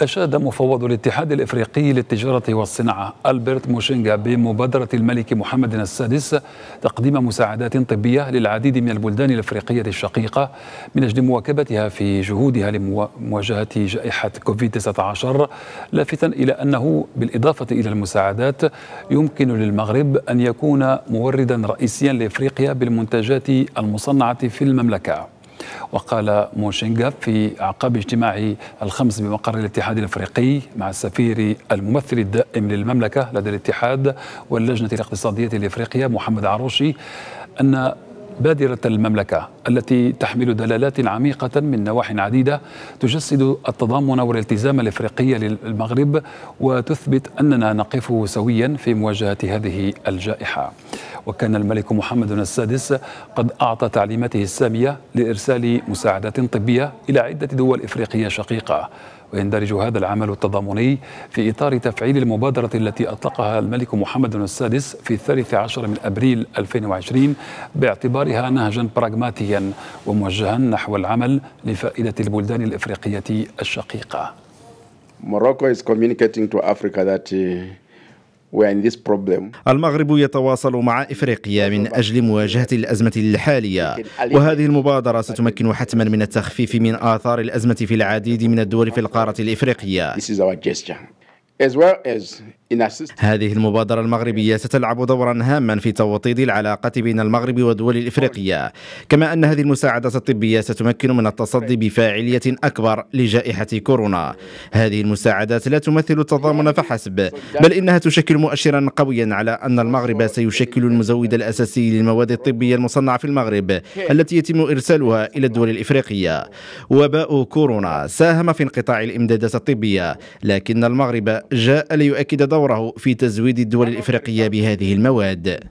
أشاد مفوض الاتحاد الإفريقي للتجارة والصناعة ألبرت موشينغا بمبادرة الملك محمد السادس تقديم مساعدات طبية للعديد من البلدان الإفريقية الشقيقة من أجل مواكبتها في جهودها لمواجهة جائحة كوفيد-19 لافتا إلى أنه بالإضافة إلى المساعدات يمكن للمغرب أن يكون موردا رئيسيا لإفريقيا بالمنتجات المصنعة في المملكة وقال موشينغا في أعقاب اجتماع الخمس بمقر الاتحاد الأفريقي مع السفير الممثل الدائم للمملكة لدى الاتحاد واللجنة الاقتصادية لإفريقيا محمد عروشي أن بادرة المملكة التي تحمل دلالات عميقة من نواح عديدة تجسد التضامن والالتزام الإفريقي للمغرب وتثبت أننا نقف سويا في مواجهة هذه الجائحة وكان الملك محمد السادس قد أعطى تعليماته السامية لإرسال مساعدات طبية إلى عدة دول إفريقية شقيقة ويندرج هذا العمل التضامني في إطار تفعيل المبادرة التي أطلقها الملك محمد السادس في الثالث عشر من أبريل 2020 باعتبارها نهجا براغماتيا وموجها نحو العمل لفائدة البلدان الإفريقية الشقيقة. Morocco is communicating to Africa that uh, المغرب يتواصل مع افريقيا من اجل مواجهه الازمه الحاليه وهذه المبادره ستمكن حتما من التخفيف من اثار الازمه في العديد من الدول في القاره الافريقيه هذه المبادرة المغربية ستلعب دورا هاما في توطيد العلاقة بين المغرب والدول الإفريقية كما أن هذه المساعدة الطبية ستمكن من التصدي بفاعلية أكبر لجائحة كورونا هذه المساعدات لا تمثل التضامن فحسب بل إنها تشكل مؤشرا قويا على أن المغرب سيشكل المزود الأساسي للمواد الطبية المصنعة في المغرب التي يتم إرسالها إلى الدول الإفريقية وباء كورونا ساهم في انقطاع الإمدادات الطبية لكن المغرب جاء ليؤكد دوره في تزويد الدول الإفريقية بهذه المواد